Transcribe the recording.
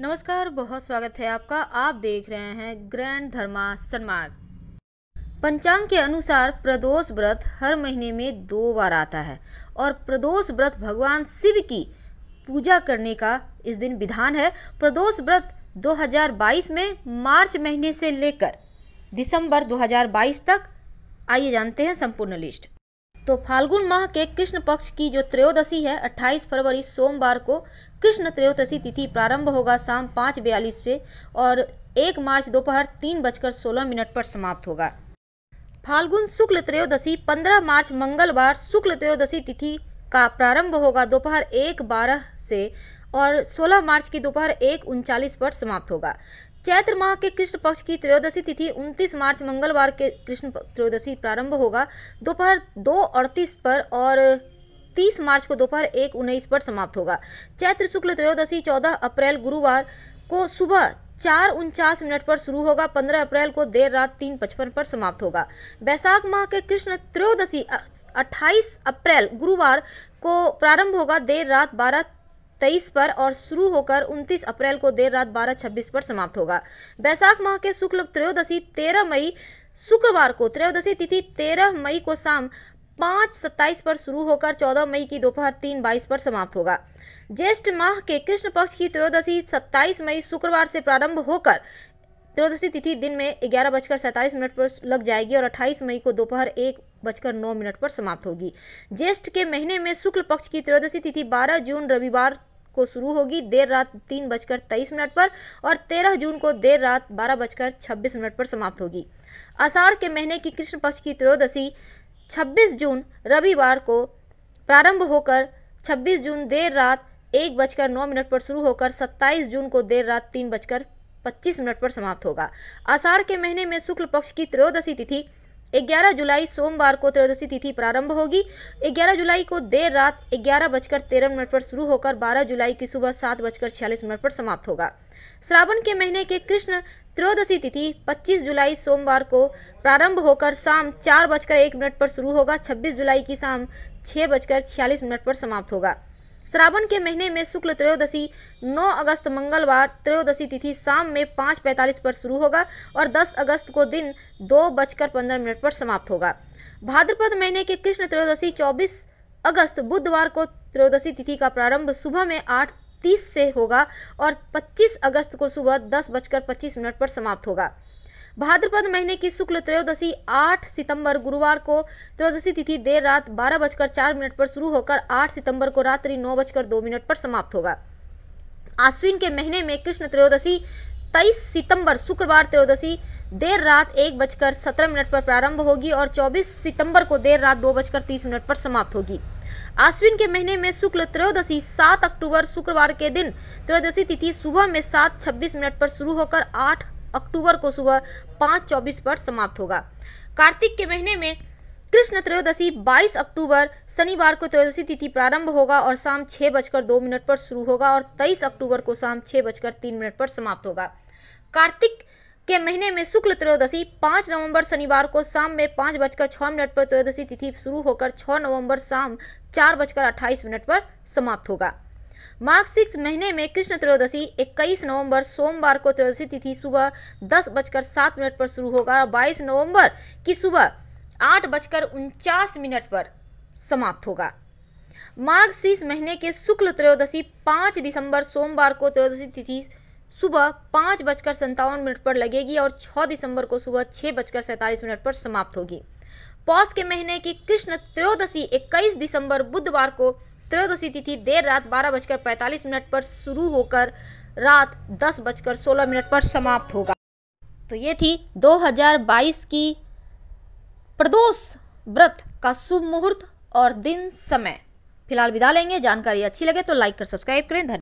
नमस्कार बहुत स्वागत है आपका आप देख रहे हैं ग्रैंड धर्मा सन्मार्ग पंचांग के अनुसार प्रदोष व्रत हर महीने में दो बार आता है और प्रदोष व्रत भगवान शिव की पूजा करने का इस दिन विधान है प्रदोष व्रत 2022 में मार्च महीने से लेकर दिसंबर 2022 तक आइए जानते हैं संपूर्ण लिस्ट तो फाल्गुन माह के कृष्ण पक्ष की जो त्रयोदशी है 28 फरवरी सोमवार को कृष्ण त्रयोदशी तिथि प्रारंभ होगा शाम पाँच बयालीस पे और एक मार्च दोपहर तीन बजकर सोलह मिनट पर समाप्त होगा फाल्गुन शुक्ल त्रयोदशी 15 मार्च मंगलवार शुक्ल त्रयोदशी तिथि का प्रारंभ होगा दोपहर एक बारह से और 16 मार्च की दोपहर एक उनचालीस पर समाप्त होगा चैत्र माह के कृष्ण पक्ष की त्रयोदशी तिथि 29 मार्च मंगलवार के कृष्ण त्रयोदशी प्रारंभ होगा दोपहर दो अड़तीस पर और 30 मार्च को दोपहर एक उन्नीस पर समाप्त होगा चैत्र शुक्ल त्रयोदशी 14 अप्रैल गुरुवार को सुबह चार उनचास मिनट पर शुरू होगा पंद्रह अप्रैल को देर रात तीन पचपन पर समाप्त होगा बैसाख माह के कृष्ण त्रयोदशी 28 अप्रैल गुरुवार को प्रारंभ होगा देर रात बारह तेईस पर और शुरू होकर उनतीस अप्रैल को देर रात बारह छब्बीस पर समाप्त होगा बैसाख माह के शुक्ल त्रयोदशी तेरह मई शुक्रवार को त्रयोदशी तिथि तेरह मई को शाम पाँच सत्ताईस पर शुरू होकर चौदह मई की दोपहर तीन बाईस पर समाप्त होगा ज्येष्ठ माह के कृष्ण पक्ष की त्रयोदशी सत्ताईस मई शुक्रवार से प्रारंभ होकर त्रयोदशी तिथि दिन में ग्यारह बजकर सैंतालीस मिनट पर लग जाएगी और अट्ठाईस मई को दोपहर एक बजकर नौ मिनट पर समाप्त होगी ज्येष्ठ के महीने में शुक्ल पक्ष की त्रयोदशी तिथि बारह जून रविवार को शुरू होगी देर रात तीन बजकर तेईस मिनट पर और तेरह जून को देर रात बारह बजकर छब्बीस मिनट पर समाप्त होगी आषाढ़ के महीने की कृष्ण पक्ष की त्रयोदशी छब्बीस जून रविवार को प्रारंभ होकर छब्बीस जून देर रात एक बजकर नौ मिनट पर शुरू होकर सत्ताईस जून को देर रात तीन बजकर पच्चीस मिनट पर समाप्त होगा आषाढ़ के महीने में शुक्ल पक्ष की त्रयोदशी तिथि 11 जुलाई सोमवार को त्रयोदशी तिथि प्रारंभ होगी 11 जुलाई को देर रात ग्यारह बजकर तेरह मिनट पर शुरू होकर 12 जुलाई की सुबह सात बजकर छियालीस मिनट पर समाप्त होगा श्रावण के महीने के कृष्ण त्रयोदशी तिथि 25 जुलाई सोमवार को प्रारंभ होकर शाम चार बजकर एक मिनट पर शुरू होगा 26 जुलाई की शाम छः बजकर छियालीस मिनट पर समाप्त होगा श्रावण के महीने में शुक्ल त्रयोदशी 9 अगस्त मंगलवार त्रयोदशी तिथि शाम में पाँच पैंतालीस पर शुरू होगा और 10 अगस्त को दिन दो बजकर पंद्रह मिनट पर समाप्त होगा भाद्रपद महीने के कृष्ण त्रयोदशी 24 अगस्त बुधवार को त्रयोदशी तिथि का प्रारंभ सुबह में आठ तीस से होगा और 25 अगस्त को सुबह दस बजकर पच्चीस मिनट पर समाप्त होगा भाद्रपद महीने की शुक्ल त्रयोदशी 8 सितंबर गुरुवार को त्रयोदशी तिथि देर रात बारह बजकर चार मिनट पर शुरू होकर 8 सितंबर को रात्रि नौ बजकर दो मिनट पर समाप्त होगा आश्विन के महीने में कृष्ण त्रयोदशी 23 सितंबर शुक्रवार त्रयोदशी देर रात एक बजकर सत्रह मिनट पर प्रारंभ होगी और चौबीस सितंबर को देर रात दो बजकर तीस मिनट पर समाप्त होगी आश्विन के महीने में शुक्ल त्रयोदशी सात अक्टूबर शुक्रवार के दिन त्रयोदशी तिथि सुबह में सात छब्बीस मिनट पर शुरू होकर आठ अक्टूबर को सुबह पाँच चौबीस पर समाप्त होगा कार्तिक के महीने में कृष्ण त्रयोदशी 22 अक्टूबर शनिवार को त्रयोदशी तिथि प्रारंभ होगा और शाम छः बजकर दो मिनट पर शुरू होगा और 23 अक्टूबर को शाम छः बजकर तीन मिनट पर समाप्त होगा कार्तिक के महीने में शुक्ल त्रयोदशी 5 नवंबर शनिवार को शाम में पाँच बजकर छः मिनट पर त्रयोदशी तिथि शुरू होकर 6 नवंबर शाम चार बजकर अट्ठाईस मिनट पर समाप्त होगा माघ सिक्स महीने में कृष्ण त्रयोदशी 21 नवंबर सोमवार को त्रयोदशी तिथि सुबह दस बजकर सात मिनट पर शुरू होगा और बाईस नवंबर की सुबह आठ बजकर उनचास मिनट पर समाप्त होगा माघ सिक्स महीने के शुक्ल त्रयोदशी पाँच दिसंबर सोमवार को त्रयोदशी तिथि सुबह पाँच बजकर संतावन मिनट पर लगेगी और छः दिसंबर को सुबह छः बजकर सैंतालीस मिनट पर समाप्त होगी पौष के महीने की कृष्ण त्रयोदशी इक्कीस दिसंबर बुधवार को त्रयोदशी तो तिथि देर रात बारह बजकर पैंतालीस मिनट पर शुरू होकर रात दस बजकर सोलह मिनट पर समाप्त होगा तो ये थी 2022 की प्रदोष व्रत का शुभ मुहूर्त और दिन समय फिलहाल विदा लेंगे जानकारी अच्छी लगे तो लाइक कर सब्सक्राइब करें धन्यवाद